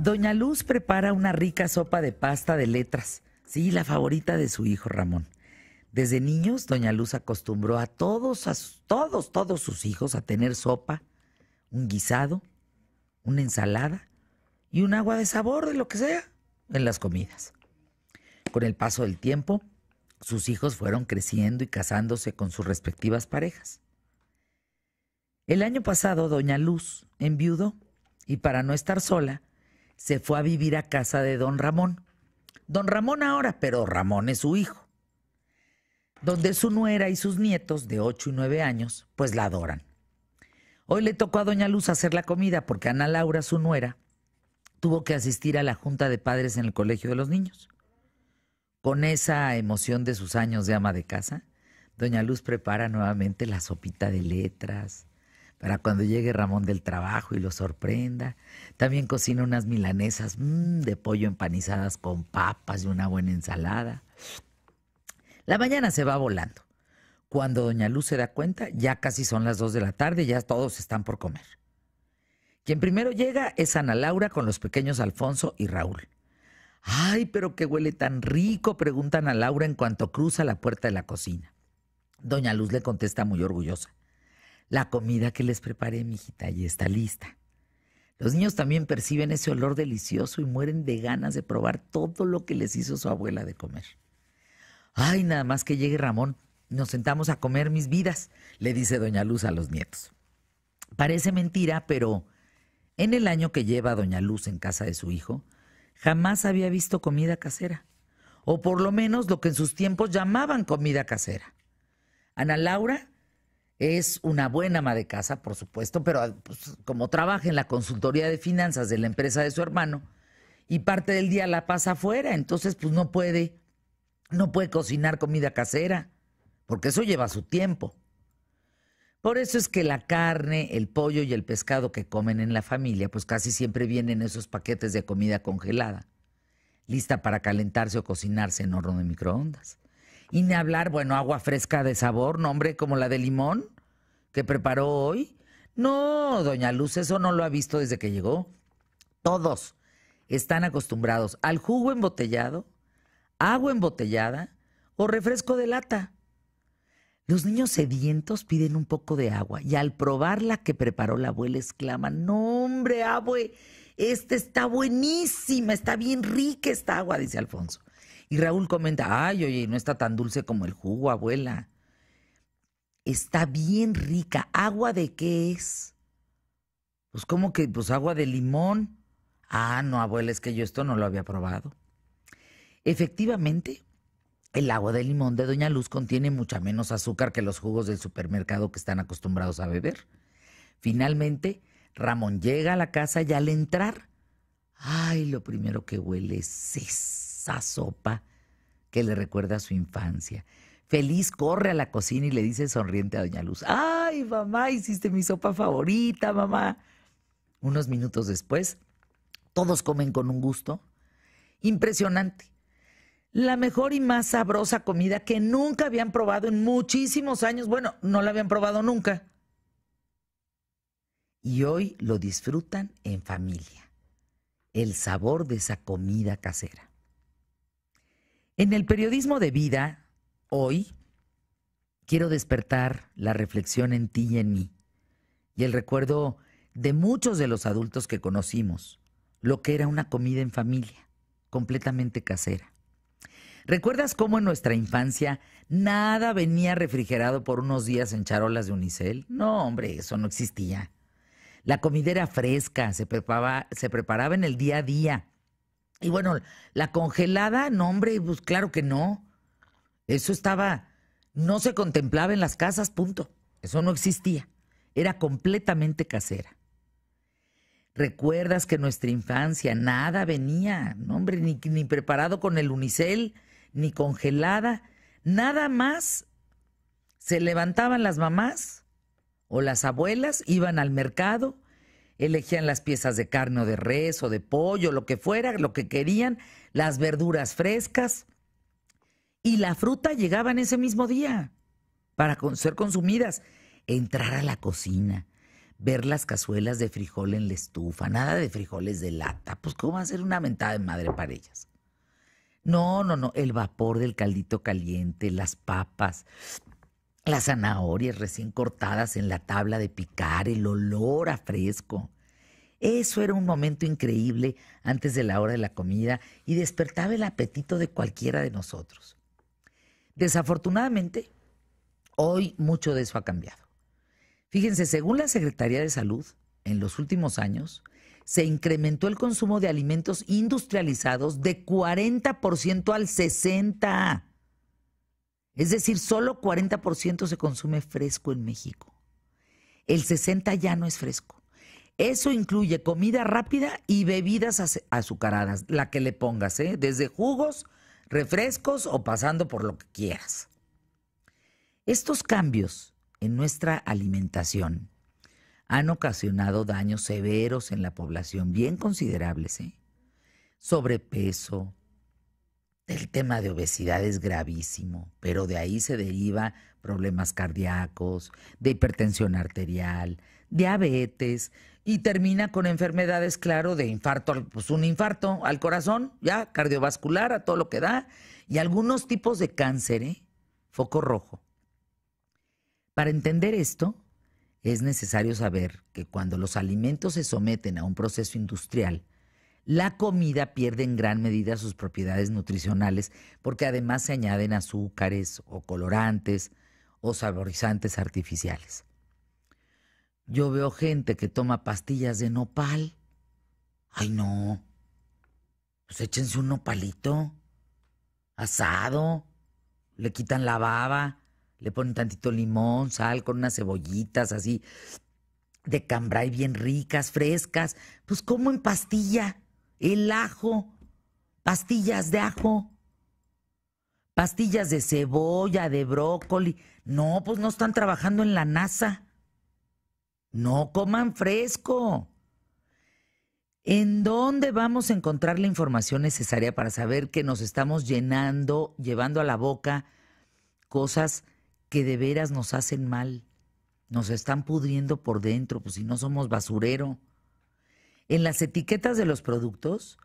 Doña Luz prepara una rica sopa de pasta de letras, sí, la favorita de su hijo Ramón. Desde niños, Doña Luz acostumbró a todos, a todos, todos sus hijos a tener sopa, un guisado, una ensalada y un agua de sabor, de lo que sea, en las comidas. Con el paso del tiempo, sus hijos fueron creciendo y casándose con sus respectivas parejas. El año pasado, Doña Luz enviudó y para no estar sola, se fue a vivir a casa de don Ramón. Don Ramón ahora, pero Ramón es su hijo. Donde su nuera y sus nietos de 8 y 9 años, pues la adoran. Hoy le tocó a doña Luz hacer la comida porque Ana Laura, su nuera, tuvo que asistir a la junta de padres en el colegio de los niños. Con esa emoción de sus años de ama de casa, doña Luz prepara nuevamente la sopita de letras, para cuando llegue Ramón del trabajo y lo sorprenda. También cocina unas milanesas mm, de pollo empanizadas con papas y una buena ensalada. La mañana se va volando. Cuando doña Luz se da cuenta, ya casi son las dos de la tarde y ya todos están por comer. Quien primero llega es Ana Laura con los pequeños Alfonso y Raúl. Ay, pero qué huele tan rico, preguntan a Laura en cuanto cruza la puerta de la cocina. Doña Luz le contesta muy orgullosa la comida que les preparé, mi hijita, ya está lista. Los niños también perciben ese olor delicioso y mueren de ganas de probar todo lo que les hizo su abuela de comer. Ay, nada más que llegue Ramón, nos sentamos a comer mis vidas, le dice doña Luz a los nietos. Parece mentira, pero en el año que lleva doña Luz en casa de su hijo, jamás había visto comida casera, o por lo menos lo que en sus tiempos llamaban comida casera. Ana Laura es una buena ama de casa, por supuesto, pero pues, como trabaja en la consultoría de finanzas de la empresa de su hermano y parte del día la pasa afuera, entonces pues no puede, no puede cocinar comida casera, porque eso lleva su tiempo. Por eso es que la carne, el pollo y el pescado que comen en la familia, pues casi siempre vienen esos paquetes de comida congelada, lista para calentarse o cocinarse en horno de microondas. Y ni hablar, bueno, agua fresca de sabor, nombre como la de limón que preparó hoy. No, doña Luz, eso no lo ha visto desde que llegó. Todos están acostumbrados al jugo embotellado, agua embotellada o refresco de lata. Los niños sedientos piden un poco de agua y al probar la que preparó la abuela exclaman, no hombre, abue, esta está buenísima, está bien rica esta agua, dice Alfonso. Y Raúl comenta, ay, oye, no está tan dulce como el jugo, abuela. Está bien rica. ¿Agua de qué es? Pues como que, pues agua de limón. Ah, no, abuela, es que yo esto no lo había probado. Efectivamente, el agua de limón de Doña Luz contiene mucha menos azúcar que los jugos del supermercado que están acostumbrados a beber. Finalmente, Ramón llega a la casa y al entrar, ay, lo primero que huele es... Eso. Esa sopa que le recuerda a su infancia. Feliz corre a la cocina y le dice sonriente a Doña Luz, ay mamá, hiciste mi sopa favorita, mamá. Unos minutos después, todos comen con un gusto impresionante. La mejor y más sabrosa comida que nunca habían probado en muchísimos años. Bueno, no la habían probado nunca. Y hoy lo disfrutan en familia. El sabor de esa comida casera. En el periodismo de vida, hoy, quiero despertar la reflexión en ti y en mí, y el recuerdo de muchos de los adultos que conocimos, lo que era una comida en familia, completamente casera. ¿Recuerdas cómo en nuestra infancia nada venía refrigerado por unos días en charolas de unicel? No, hombre, eso no existía. La comida era fresca, se preparaba, se preparaba en el día a día. Y bueno, la congelada, no, hombre, pues claro que no. Eso estaba, no se contemplaba en las casas, punto. Eso no existía. Era completamente casera. ¿Recuerdas que en nuestra infancia nada venía? No, hombre, ni preparado con el unicel, ni congelada. Nada más se levantaban las mamás o las abuelas, iban al mercado, elegían las piezas de carne o de res o de pollo, lo que fuera, lo que querían, las verduras frescas. Y la fruta llegaba en ese mismo día para ser consumidas. Entrar a la cocina, ver las cazuelas de frijol en la estufa, nada de frijoles de lata. Pues, ¿cómo va a ser una mentada de madre para ellas? No, no, no, el vapor del caldito caliente, las papas, las zanahorias recién cortadas en la tabla de picar, el olor a fresco. Eso era un momento increíble antes de la hora de la comida y despertaba el apetito de cualquiera de nosotros. Desafortunadamente, hoy mucho de eso ha cambiado. Fíjense, según la Secretaría de Salud, en los últimos años se incrementó el consumo de alimentos industrializados de 40% al 60%. Es decir, solo 40% se consume fresco en México. El 60% ya no es fresco. Eso incluye comida rápida y bebidas azucaradas, la que le pongas, ¿eh? desde jugos, refrescos o pasando por lo que quieras. Estos cambios en nuestra alimentación han ocasionado daños severos en la población, bien considerables. ¿eh? Sobrepeso, el tema de obesidad es gravísimo, pero de ahí se deriva problemas cardíacos, de hipertensión arterial, diabetes y termina con enfermedades, claro, de infarto, pues un infarto al corazón, ya cardiovascular, a todo lo que da, y algunos tipos de cáncer, ¿eh? foco rojo. Para entender esto, es necesario saber que cuando los alimentos se someten a un proceso industrial, la comida pierde en gran medida sus propiedades nutricionales porque además se añaden azúcares o colorantes o saborizantes artificiales. Yo veo gente que toma pastillas de nopal. Ay, no. Pues échense un nopalito asado, le quitan la baba, le ponen tantito limón, sal con unas cebollitas así de cambray bien ricas, frescas, pues como en pastilla el ajo, pastillas de ajo, pastillas de cebolla, de brócoli. No, pues no están trabajando en la NASA. No coman fresco. ¿En dónde vamos a encontrar la información necesaria para saber que nos estamos llenando, llevando a la boca cosas que de veras nos hacen mal? Nos están pudriendo por dentro, pues si no somos basurero en las etiquetas de los productos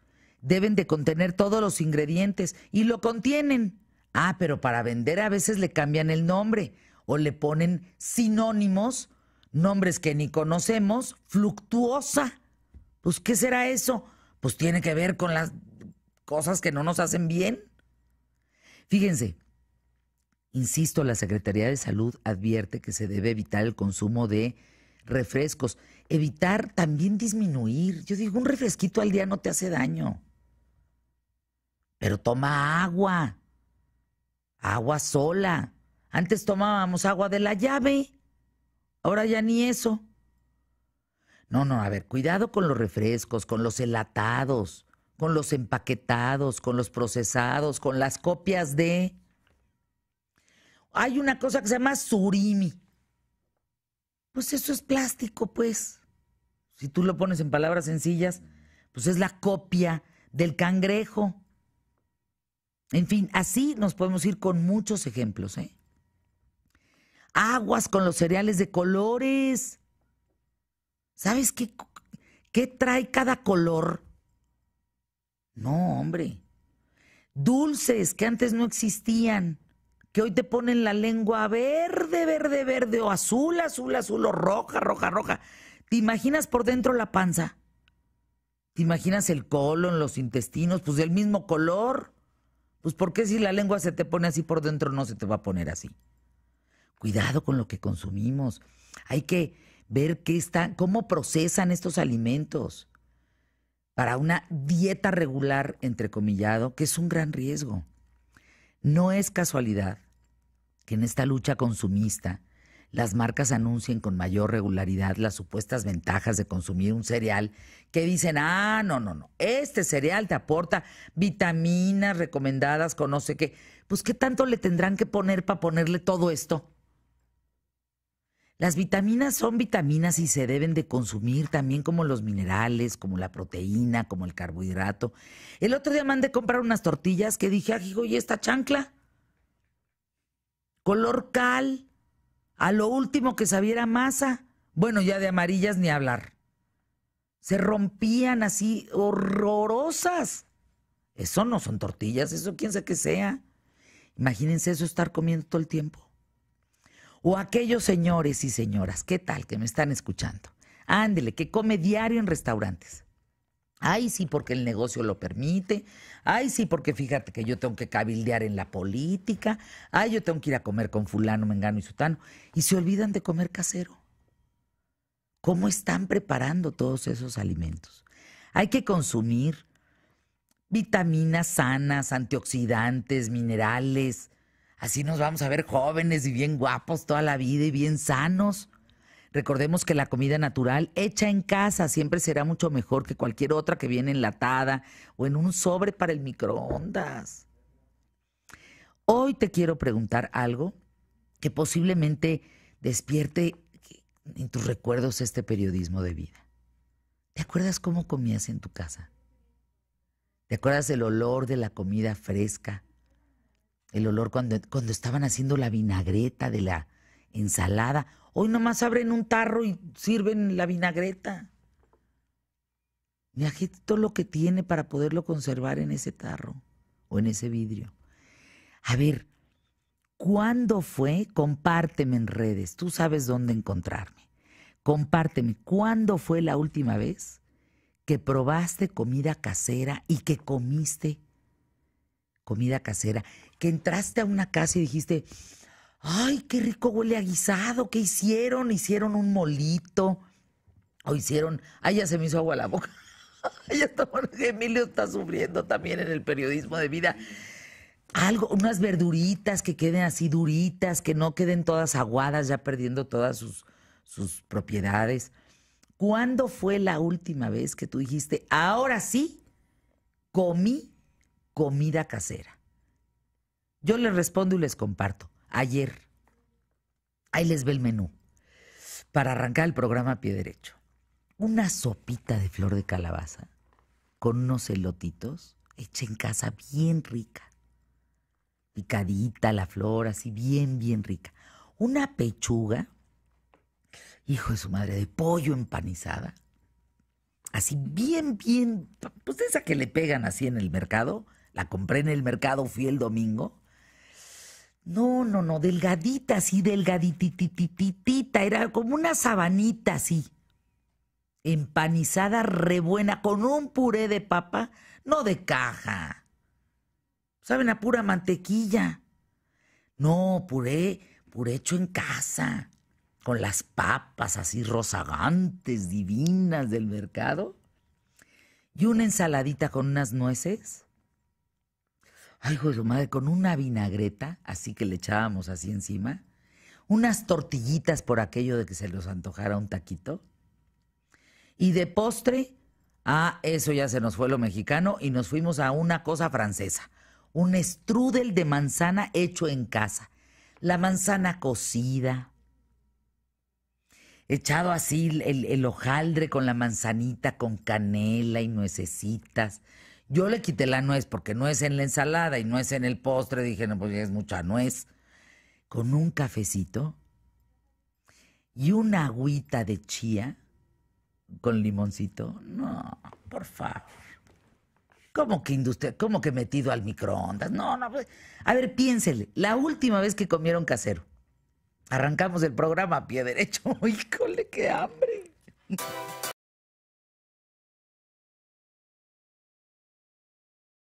deben de contener todos los ingredientes y lo contienen. Ah, pero para vender a veces le cambian el nombre o le ponen sinónimos, nombres que ni conocemos, fluctuosa. Pues, ¿qué será eso? Pues tiene que ver con las cosas que no nos hacen bien. Fíjense, insisto, la Secretaría de Salud advierte que se debe evitar el consumo de refrescos evitar también disminuir. Yo digo, un refresquito al día no te hace daño. Pero toma agua. Agua sola. Antes tomábamos agua de la llave. Ahora ya ni eso. No, no, a ver, cuidado con los refrescos, con los helatados, con los empaquetados, con los procesados, con las copias de... Hay una cosa que se llama surimi. Pues eso es plástico, pues. Si tú lo pones en palabras sencillas, pues es la copia del cangrejo. En fin, así nos podemos ir con muchos ejemplos. ¿eh? Aguas con los cereales de colores. ¿Sabes qué, qué trae cada color? No, hombre. Dulces que antes no existían que hoy te ponen la lengua verde, verde, verde, o azul, azul, azul, o roja, roja, roja. ¿Te imaginas por dentro la panza? ¿Te imaginas el colon, los intestinos, pues del mismo color? Pues ¿por qué si la lengua se te pone así por dentro no se te va a poner así? Cuidado con lo que consumimos. Hay que ver qué está, cómo procesan estos alimentos para una dieta regular, entrecomillado, que es un gran riesgo. No es casualidad que en esta lucha consumista las marcas anuncien con mayor regularidad las supuestas ventajas de consumir un cereal que dicen, ah, no, no, no, este cereal te aporta vitaminas recomendadas con no sé qué. Pues, ¿qué tanto le tendrán que poner para ponerle todo esto? Las vitaminas son vitaminas y se deben de consumir también como los minerales, como la proteína, como el carbohidrato. El otro día mandé comprar unas tortillas que dije, ah, hijo, ¿y esta chancla? color cal, a lo último que sabiera masa. Bueno, ya de amarillas ni hablar. Se rompían así horrorosas. Eso no son tortillas, eso quién sabe que sea. Imagínense eso estar comiendo todo el tiempo. O aquellos señores y señoras, ¿qué tal que me están escuchando? Ándele, que come diario en restaurantes. Ay, sí, porque el negocio lo permite. Ay, sí, porque fíjate que yo tengo que cabildear en la política. Ay, yo tengo que ir a comer con fulano, mengano y sutano. Y se olvidan de comer casero. ¿Cómo están preparando todos esos alimentos? Hay que consumir vitaminas sanas, antioxidantes, minerales. Así nos vamos a ver jóvenes y bien guapos toda la vida y bien sanos. Recordemos que la comida natural hecha en casa siempre será mucho mejor que cualquier otra que viene enlatada o en un sobre para el microondas. Hoy te quiero preguntar algo que posiblemente despierte en tus recuerdos este periodismo de vida. ¿Te acuerdas cómo comías en tu casa? ¿Te acuerdas del olor de la comida fresca? El olor cuando, cuando estaban haciendo la vinagreta de la ensalada Hoy nomás abren un tarro y sirven la vinagreta. Me agito todo lo que tiene para poderlo conservar en ese tarro o en ese vidrio. A ver, ¿cuándo fue? Compárteme en redes, tú sabes dónde encontrarme. Compárteme, ¿cuándo fue la última vez que probaste comida casera y que comiste comida casera? Que entraste a una casa y dijiste, ay, qué rico huele a guisado, ¿qué hicieron? Hicieron un molito, o hicieron, ay, ya se me hizo agua la boca. ya está, Emilio está sufriendo también en el periodismo de vida. Algo, unas verduritas que queden así duritas, que no queden todas aguadas, ya perdiendo todas sus, sus propiedades. ¿Cuándo fue la última vez que tú dijiste, ahora sí, comí comida casera? Yo les respondo y les comparto ayer. Ahí les ve el menú. Para arrancar el programa a pie derecho. Una sopita de flor de calabaza con unos elotitos hecha en casa bien rica. Picadita la flor, así bien, bien rica. Una pechuga, hijo de su madre, de pollo empanizada. Así bien, bien, pues esa que le pegan así en el mercado. La compré en el mercado, fui el domingo no, no, no, delgadita, así, delgadititititita, era como una sabanita así, empanizada rebuena, con un puré de papa, no de caja. ¿Saben la pura mantequilla? No, puré, puré hecho en casa, con las papas así rozagantes, divinas del mercado. Y una ensaladita con unas nueces hijo su madre, con una vinagreta, así que le echábamos así encima, unas tortillitas por aquello de que se los antojara un taquito. Y de postre, ah, eso ya se nos fue lo mexicano y nos fuimos a una cosa francesa, un strudel de manzana hecho en casa. La manzana cocida, echado así el, el, hojaldre con la manzanita, con canela y nuecesitas, yo le quité la nuez porque no es en la ensalada y no es en el postre. Dije, no, pues ya es mucha nuez. Con un cafecito y una agüita de chía con limoncito. No, por favor. ¿Cómo que industria? ¿Cómo que metido al microondas? No, no. Pues. A ver, piénsele. La última vez que comieron casero. Arrancamos el programa a pie derecho. ¡Híjole, qué hambre!